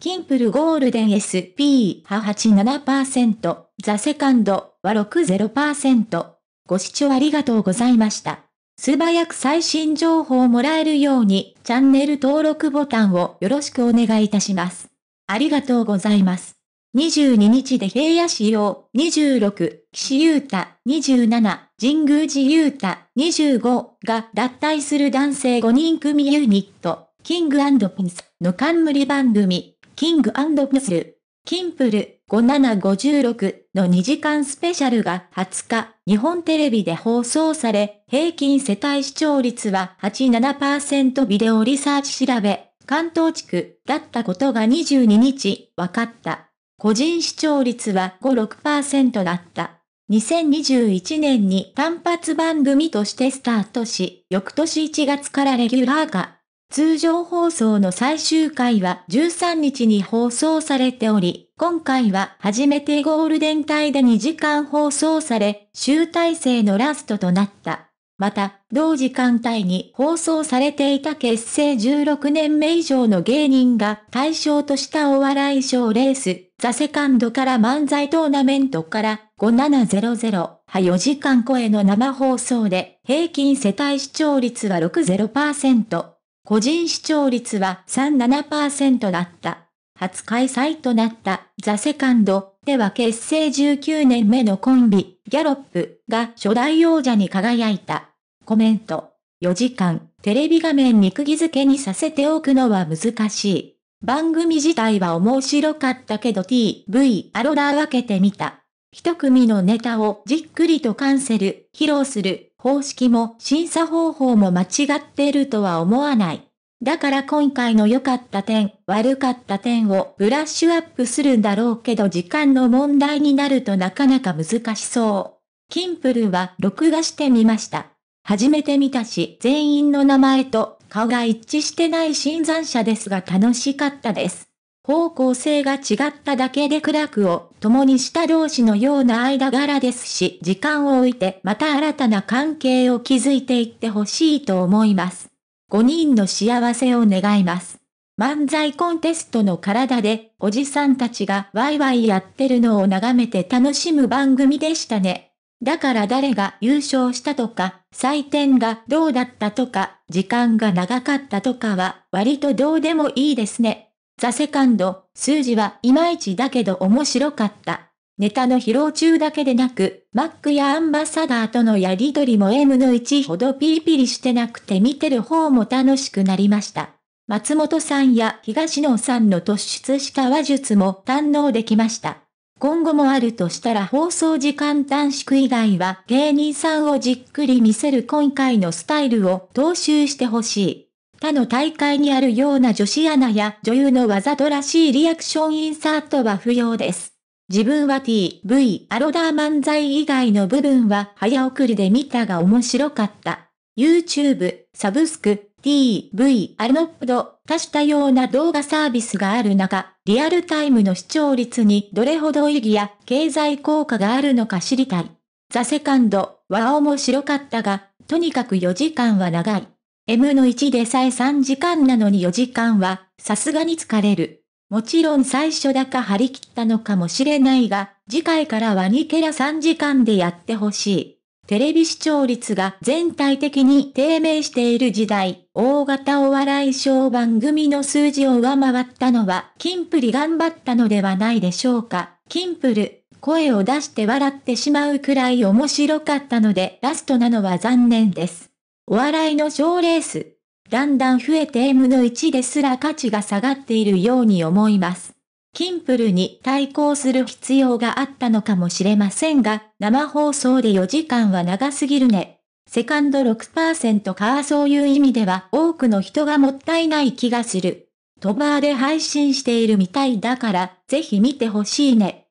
キンプルゴールデン SP は87%、ザセカンドは60%。ご視聴ありがとうございました。素早く最新情報をもらえるようにチャンネル登録ボタンをよろしくお願いいたします。ありがとうございます。22日で平野市用26、岸優太27、神宮寺優太25が脱退する男性5人組ユニット、キングピンスの冠番組、キングプスル、キンプル5756の2時間スペシャルが20日、日本テレビで放送され、平均世帯視聴率は87%ビデオリサーチ調べ、関東地区だったことが22日、分かった。個人視聴率は5、6%だった。2021年に単発番組としてスタートし、翌年1月からレギュラー化。通常放送の最終回は13日に放送されており、今回は初めてゴールデン帯で2時間放送され、集大成のラストとなった。また、同時間帯に放送されていた結成16年目以上の芸人が対象としたお笑い賞レース、ザ・セカンドから漫才トーナメントから5700、は4時間超えの生放送で、平均世帯視聴率は60%。個人視聴率は37%だった。初開催となったザ・セカンドでは結成19年目のコンビ、ギャロップが初代王者に輝いた。コメント。4時間、テレビ画面に釘付けにさせておくのは難しい。番組自体は面白かったけど TV アロラー分けてみた。一組のネタをじっくりとカンセル、披露する方式も審査方法も間違っているとは思わない。だから今回の良かった点、悪かった点をブラッシュアップするんだろうけど時間の問題になるとなかなか難しそう。キンプルは録画してみました。初めて見たし全員の名前と顔が一致してない新参者ですが楽しかったです。方向性が違っただけで苦楽を共にした同士のような間柄ですし、時間を置いてまた新たな関係を築いていってほしいと思います。5人の幸せを願います。漫才コンテストの体で、おじさんたちがワイワイやってるのを眺めて楽しむ番組でしたね。だから誰が優勝したとか、採点がどうだったとか、時間が長かったとかは、割とどうでもいいですね。ザ・セカンド、数字はいまいちだけど面白かった。ネタの披露中だけでなく、マックやアンバサダーとのやりとりも M の1ほどピリピリしてなくて見てる方も楽しくなりました。松本さんや東野さんの突出した話術も堪能できました。今後もあるとしたら放送時間短縮以外は芸人さんをじっくり見せる今回のスタイルを踏襲してほしい。他の大会にあるような女子アナや女優のわざとらしいリアクションインサートは不要です。自分は TV、アロダー漫才以外の部分は早送りで見たが面白かった。YouTube、サブスク、TV、アノッド、多種多様な動画サービスがある中、リアルタイムの視聴率にどれほど意義や経済効果があるのか知りたい。ザ・セカンドは面白かったが、とにかく4時間は長い。M の1でさえ3時間なのに4時間は、さすがに疲れる。もちろん最初だか張り切ったのかもしれないが、次回からは2ケラ3時間でやってほしい。テレビ視聴率が全体的に低迷している時代、大型お笑い小番組の数字を上回ったのは、キンプリ頑張ったのではないでしょうか。キンプル、声を出して笑ってしまうくらい面白かったので、ラストなのは残念です。お笑いの賞レース。だんだん増えて M の1ですら価値が下がっているように思います。キンプルに対抗する必要があったのかもしれませんが、生放送で4時間は長すぎるね。セカンド6%かそういう意味では多くの人がもったいない気がする。トバーで配信しているみたいだから、ぜひ見てほしいね。